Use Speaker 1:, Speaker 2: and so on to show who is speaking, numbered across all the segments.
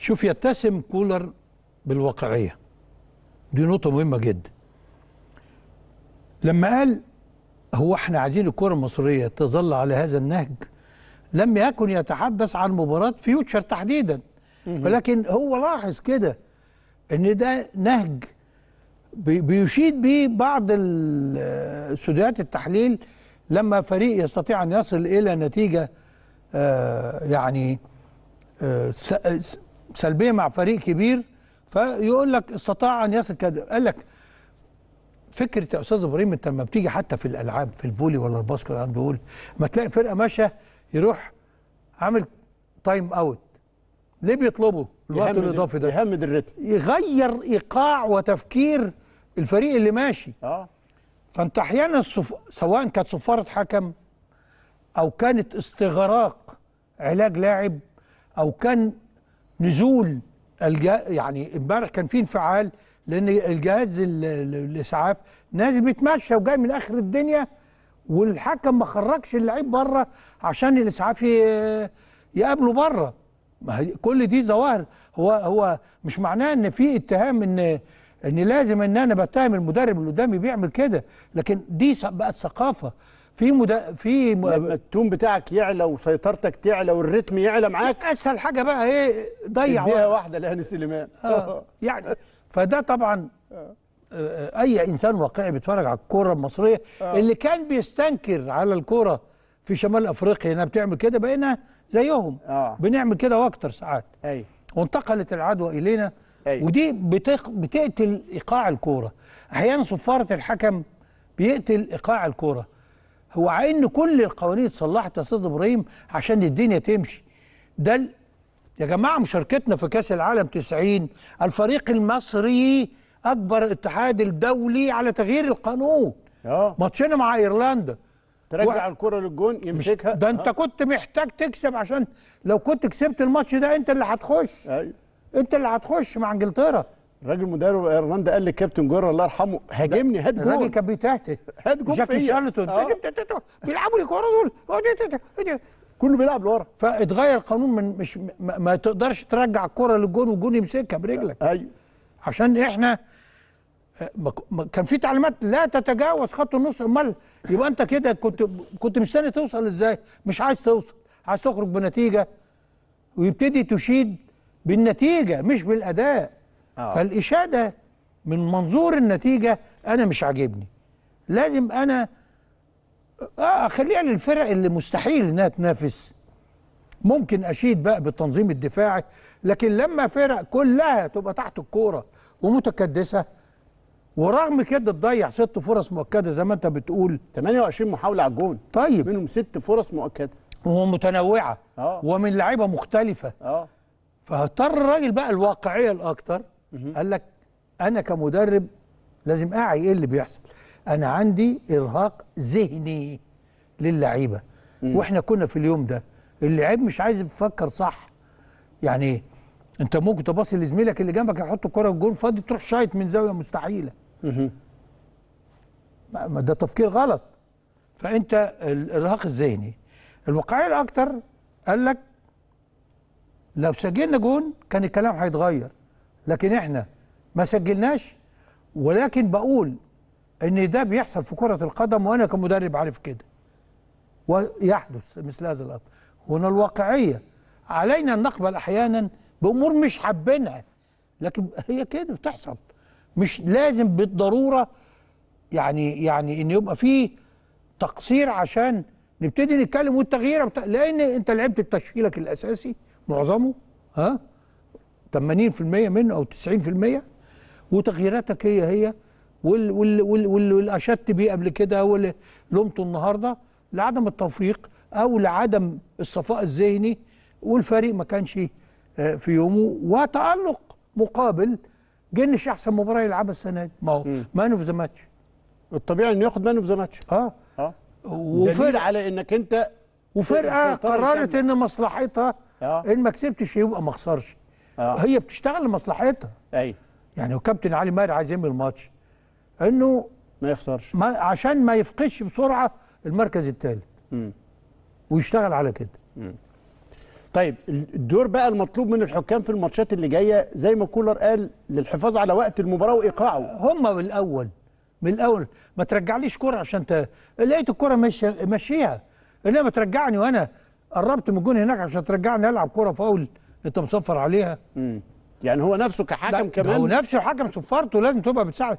Speaker 1: شوف يتسم كولر بالواقعية دي نقطة مهمة جدا لما قال هو احنا عايزين الكرة المصرية تظل على هذا النهج لم يكن يتحدث عن مباراة فيوتشر تحديدا ولكن هو لاحظ كده ان ده نهج بيشيد به بعض استوديوهات التحليل لما فريق يستطيع ان يصل الى نتيجه آه، يعني آه، سلبيه مع فريق كبير فيقول لك استطاع ان يصل كده قال لك فكره يا استاذ ابراهيم انت لما بتيجي حتى في الالعاب في البولي ولا الباسكت ولا بقول ما تلاقي فرقه ماشيه يروح عامل تايم اوت ليه بيطلبوا الوقت الاضافي ده يهمد الريتم يغير ايقاع وتفكير الفريق اللي ماشي اه فانت احيانا الصف... سواء كانت صفاره حكم او كانت استغراق علاج لاعب او كان نزول الجا يعني امبارح كان في انفعال لان الجهاز الاسعاف نازل بيتمشى وجاي من اخر الدنيا والحكم ما خرجش اللعيب بره عشان الاسعاف يقابله بره ما هي... كل دي ظواهر هو هو مش معناه ان في اتهام ان ان لازم ان انا بتهم المدرب اللي قدامي بيعمل كده لكن دي بقت ثقافه في مد... في م... لما التون بتاعك يعلى وسيطرتك تعلى والريتم يعلى معاك اسهل حاجه بقى ايه ضيع بيها واحده لهاني سليمان آه. يعني فده طبعا آه،, آه. اي انسان واقعي بيتفرج على الكوره المصريه آه. اللي كان بيستنكر على الكوره في شمال افريقيا انها بتعمل كده بقينا زيهم آه. بنعمل كده واكتر ساعات ايوه وانتقلت العدوى الينا أي. ودي بتق... بتقتل ايقاع الكوره احيانا صفاره الحكم بيقتل ايقاع الكوره هو عين كل القوانين اتصلحت يا استاذ ابراهيم عشان الدنيا تمشي ده يا جماعه مشاركتنا في كاس العالم 90 الفريق المصري اكبر اتحاد الدولي على تغيير القانون اه ماتشنا مع ايرلندا ترجع و... الكره للجون يمسكها ده انت آه. كنت محتاج تكسب عشان لو كنت كسبت الماتش ده انت اللي هتخش ايوه انت اللي هتخش مع انجلترا الراجل مدرب ايرلاند قال للكابتن جور الله يرحمه هاجمني هات جول الراجل كان بيتهته هات جول جاكي شارلتون آه. بيلعبوا لي كوره دول آه، كله بيلعب لورا فاتغير القانون من مش ما, ما تقدرش ترجع الكوره للجون والجون يمسكها برجلك آه، ايوه عشان احنا كان في تعليمات لا تتجاوز خط النص امال يبقى انت كده كنت كنت مستني توصل ازاي مش عايز توصل عايز تخرج بنتيجه ويبتدي تشيد بالنتيجه مش بالاداء آه. فالإشادة من منظور النتيجة أنا مش عاجبني لازم أنا آه، آه، أخليها للفرق اللي مستحيل إنها تنافس ممكن أشيد بقى بالتنظيم الدفاعي لكن لما فرق كلها تبقى تحت الكورة ومتكدسة ورغم كده تضيع ست فرص مؤكده زي ما انت بتقول 28 محاوله على الجون طيب منهم ست فرص مؤكده ومتنوعه أوه. ومن لعيبه مختلفه اه فهضطر الراجل بقى الواقعيه الاكتر قال لك انا كمدرب لازم اعي ايه اللي بيحصل انا عندي ارهاق ذهني للعيبه واحنا كنا في اليوم ده اللعيب مش عايز يفكر صح يعني انت ممكن تباصي لزميلك اللي جنبك يحط الكره الجول فاضي تروح شايط من زاويه مستحيله ما ده تفكير غلط فانت الارهاق الذهني الواقعيه الاكتر قال لك لو سجلنا جون كان الكلام هيتغير لكن احنا ما سجلناش ولكن بقول ان ده بيحصل في كرة القدم وانا كمدرب عارف كده ويحدث مثل هذا الامر هنا الواقعية علينا ان نقبل احيانا بامور مش حابينها لكن هي كده بتحصل مش لازم بالضرورة يعني يعني ان يبقى في تقصير عشان نبتدي نتكلم والتغيير بتا... لان انت لعبت بتشكيلك الاساسي معظمه ها 80% منه او 90% وتغييراتك هي هي واللي وال اشدت بيه قبل كده واللي لومته النهارده لعدم التوفيق او لعدم الصفاء الذهني والفريق ما كانش آه، في يومه وتالق مقابل جنش احسن مباراه يلعبها السنه دي ما هو مان اوف ذا ماتش الطبيعي انه ياخد مان اوف ذا ماتش اه اه دليل على انك انت وفرقه قررت ان مصلحتها آه. ان ما كسبتش يبقى ما خسرش آه. هي بتشتغل لمصلحتها ايوه يعني وكابتن علي ماهر عايز يعمل ماتش انه ما يخسرش ما عشان ما يفقدش بسرعه المركز الثالث ويشتغل على كده مم. طيب الدور بقى المطلوب من الحكام في الماتشات اللي جايه زي ما كولر قال للحفاظ على وقت المباراه وايقاعه هم من الاول من الاول ما ترجعليش كره عشان ت... لقيت الكره ماشيه مشيها انما ترجعني وانا قربت من الجون هناك عشان ترجعني العب كره فاول انت مصفر عليها مم. يعني هو نفسه كحكم كمان هو نفسه حكم صفارته لازم تبقى بتساعد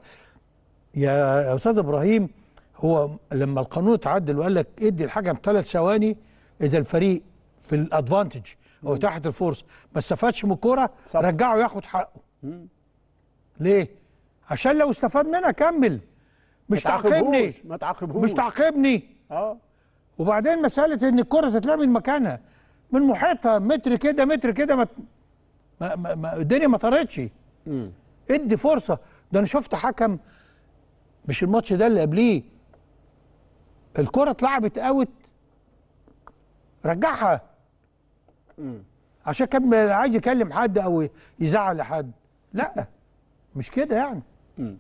Speaker 1: يا استاذ ابراهيم هو لما القانون اتعدل وقال لك ادي الحكم ثلاث ثواني اذا الفريق في الادفانتج او تحت الفرصه ما استفادش من الكوره رجعه ياخد حقه مم. ليه؟ عشان لو استفاد منها كمل
Speaker 2: مش تعاقبني
Speaker 1: ما تعاقبهوش مش تعاقبني اه وبعدين مساله ان الكره تتلعب من مكانها من محيطها متر كده متر كده ما ما الدنيا ما طرتش ادي فرصه ده انا شفت حكم مش الماتش ده اللي قبليه الكره اتلعبت اوت رجعها عشان كان عايز يكلم حد او يزعل حد لا مش كده يعني